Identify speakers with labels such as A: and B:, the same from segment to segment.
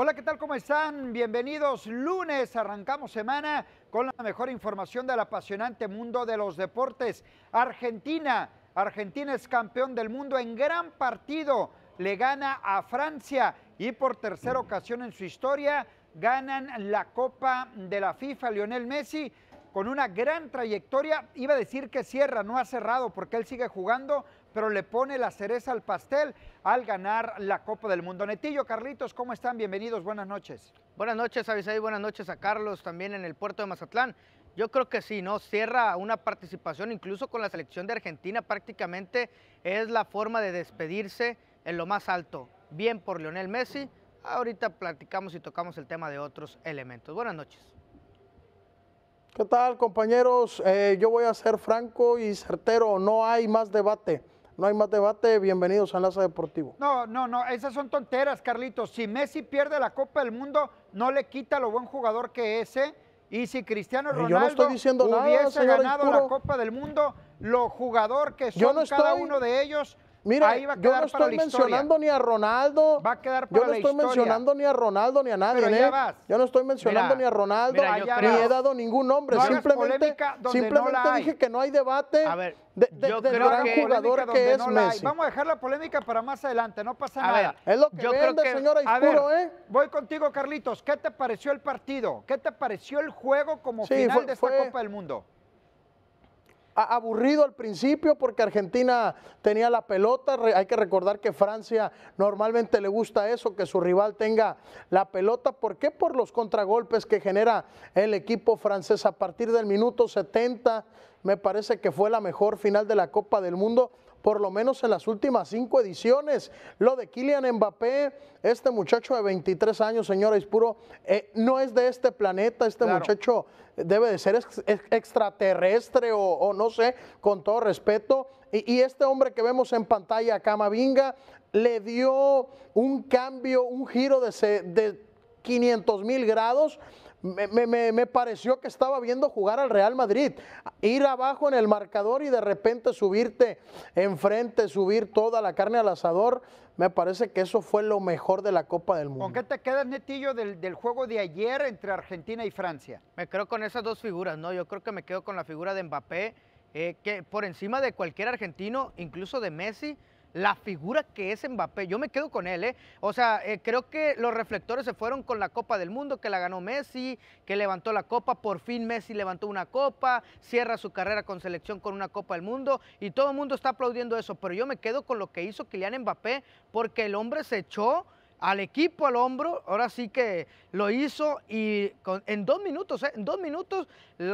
A: Hola, ¿qué tal? ¿Cómo están? Bienvenidos. Lunes arrancamos semana con la mejor información del apasionante mundo de los deportes. Argentina, Argentina es campeón del mundo en gran partido. Le gana a Francia y por tercera ocasión en su historia ganan la Copa de la FIFA. Lionel Messi con una gran trayectoria, iba a decir que cierra, no ha cerrado porque él sigue jugando, pero le pone la cereza al pastel al ganar la Copa del Mundo. Netillo, Carlitos, ¿cómo están? Bienvenidos, buenas noches.
B: Buenas noches, Avisay, buenas noches a Carlos también en el puerto de Mazatlán. Yo creo que sí, ¿no? Cierra una participación incluso con la selección de Argentina prácticamente es la forma de despedirse en lo más alto. Bien por Lionel Messi. Ahorita platicamos y tocamos el tema de otros elementos. Buenas noches.
C: ¿Qué tal, compañeros? Eh, yo voy a ser franco y certero, no hay más debate. No hay más debate, bienvenidos a Enlace Deportivo.
A: No, no, no, esas son tonteras, Carlitos. Si Messi pierde la Copa del Mundo, no le quita lo buen jugador que es. ¿eh? Y si Cristiano Ronaldo no hubiese ganado la Copa del Mundo, lo jugador que son cada uno de ellos, Mira, yo no estoy mencionando ni a Ronaldo. Va a quedar para Yo no estoy mencionando
C: ni a Ronaldo ni a nadie. ¿eh? Yo no estoy mencionando ni a Ronaldo, ni he dado ningún nombre. simplemente dije
A: que no hay debate.
C: de, del gran jugador que es Messi. Vamos
A: a dejar la polémica para más adelante, no pasa nada. es señora ¿eh? Voy contigo, Carlitos. ¿Qué te pareció el partido? ¿Qué te pareció el juego como final de esta Copa del Mundo?
C: aburrido al principio porque Argentina tenía la pelota. Hay que recordar que Francia normalmente le gusta eso, que su rival tenga la pelota. ¿Por qué? Por los contragolpes que genera el equipo francés a partir del minuto 70 me parece que fue la mejor final de la Copa del Mundo por lo menos en las últimas cinco ediciones. Lo de Kylian Mbappé, este muchacho de 23 años, señores, puro, eh, no es de este planeta, este muchacho debe de ser extraterrestre o, no sé, con todo respeto. Y, este hombre que vemos en pantalla, Camavinga, le dio un cambio, un giro de, de 500 mil grados me, me, me, pareció que estaba viendo jugar al Real Madrid. Ir abajo en el marcador y de repente subirte enfrente, subir toda la carne al asador. Me parece que eso fue lo mejor de la Copa del Mundo. ¿Con
A: qué te quedas, Netillo, del, del juego
B: de ayer entre Argentina y Francia? Me creo con esas dos figuras, ¿no? Yo creo que me quedo con la figura de Mbappé, eh, que por encima de cualquier argentino, incluso de Messi, la figura que es Mbappé. Yo me quedo con él, ¿eh? O sea, eh, creo que los reflectores se fueron con la Copa del Mundo, que la ganó Messi, que levantó la Copa, por fin Messi levantó una Copa, cierra su carrera con selección con una Copa del Mundo y todo el mundo está aplaudiendo eso, pero yo me quedo con lo que hizo Kylian Mbappé porque el hombre se echó al equipo al hombro, ahora sí que lo hizo y en dos minutos, ¿eh? en dos minutos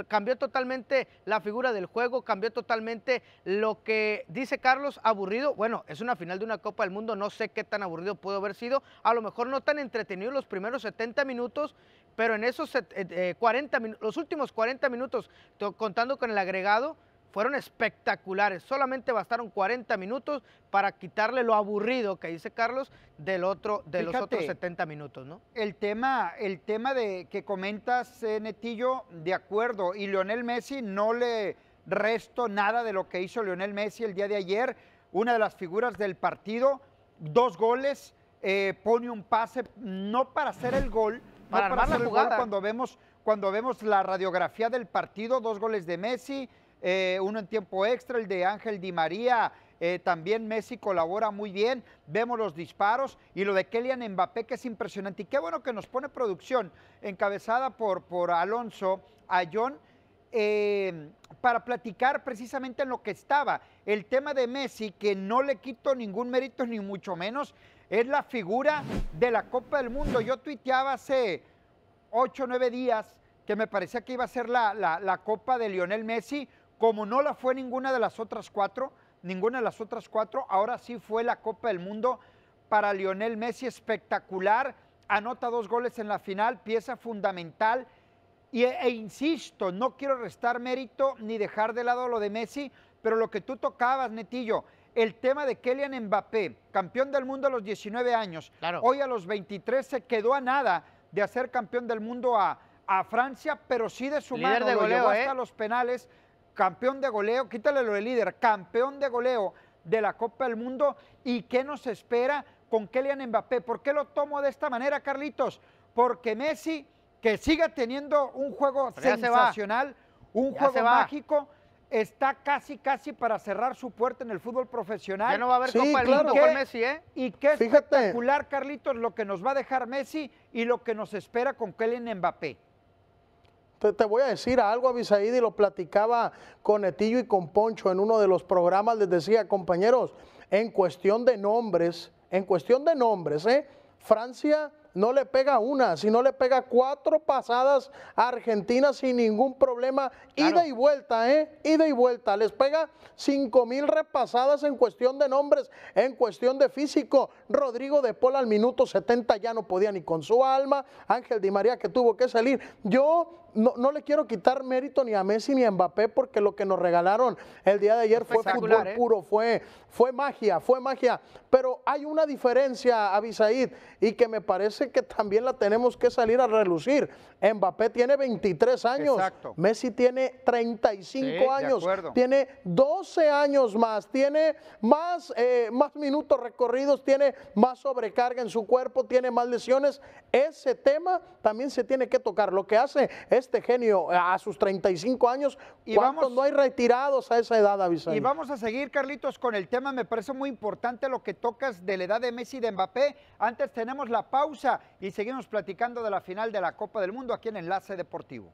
B: cambió totalmente la figura del juego, cambió totalmente lo que dice Carlos, aburrido, bueno, es una final de una Copa del Mundo, no sé qué tan aburrido pudo haber sido, a lo mejor no tan entretenido los primeros 70 minutos, pero en esos 40 eh, eh, minutos, los últimos 40 minutos, contando con el agregado, fueron espectaculares. Solamente bastaron 40 minutos para quitarle lo aburrido que dice Carlos del otro, de los otros 70 minutos, ¿no?
A: El tema, el tema de que comentas, eh, Netillo, de acuerdo. Y Lionel Messi no le resto nada de lo que hizo Lionel Messi el día de ayer. Una de las figuras del partido, dos goles, eh, pone un pase, no para hacer el gol, para, no para hacer el gol cuando vemos, cuando vemos la radiografía del partido, dos goles de Messi, eh, uno en tiempo extra, el de Ángel Di María. Eh, también Messi colabora muy bien, vemos los disparos y lo de Kylian Mbappé que es impresionante. Y qué bueno que nos pone producción encabezada por, por Alonso Ayón John em, para platicar precisamente en lo que estaba. El tema de Messi, que no le quito ningún mérito ni mucho menos, es la figura de la Copa del Mundo. Yo tuiteaba hace ocho o 9 días que me parecía que iba a ser la, la Copa de Lionel Messi como no la fue ninguna de las otras cuatro, ninguna de las otras cuatro, ahora sí fue la Copa del Mundo para Lionel Messi espectacular, anota dos goles en la final, pieza fundamental. Y, e, e insisto, no quiero restar mérito ni dejar de lado lo de Messi, pero lo que tú tocabas, Netillo, el tema de Kylian Mbappé, campeón del mundo a los 19 años, hoy a los 23 se quedó a nada de hacer campeón del mundo a, Francia, pero sí de su mano lo llevó hasta ¿eh? los penales, campeón de goleo, quítale lo de líder, campeón de goleo de la Copa del Mundo y qué nos espera con Kylian Mbappé. ¿Por qué lo tomo de esta manera, Carlitos? Porque Messi, que siga teniendo un juego sensacional, un juego mágico, está casi, casi para cerrar su puerta en el fútbol profesional. Ya no va a haber Copa con Messi, ¿eh? Y qué espectacular, Carlitos, lo que nos va a dejar Messi y lo que nos espera con Kylian Mbappé.
C: Te, voy a decir algo, a y lo platicaba con Etillo y con Poncho en uno de los programas, les decía, compañeros, en cuestión de nombres, en cuestión de nombres, ¿eh? Francia no le pega una, sino le pega cuatro pasadas a Argentina sin ningún problema, ida y vuelta, ¿eh? Ida y vuelta, les pega cinco mil repasadas en cuestión de nombres, en cuestión de físico. Rodrigo de Pola al minuto 70 ya no podía ni con su alma, Ángel Di María que tuvo que salir. Yo no, le quiero quitar mérito ni a Messi ni a Mbappé porque lo que nos regalaron el día de ayer fue fútbol ¿eh? puro, fue, fue magia, fue magia. Pero hay una diferencia, Abisaid, y que me parece que también la tenemos que salir a relucir. Mbappé tiene 23 años, Messi tiene 35 años, tiene 12 años más, tiene más, eh, más minutos recorridos, tiene más sobrecarga en su cuerpo, tiene más lesiones. Ese tema también se tiene que tocar. Lo que hace es este genio eh, a sus 35 años. Y vamos, no hay retirados a esa edad, avisar Y
A: vamos a seguir, Carlitos, con el tema. Me parece muy importante lo que tocas de la edad de Messi y de Mbappé. Antes tenemos la pausa y seguimos platicando de la final de la Copa del Mundo aquí en Enlace Deportivo.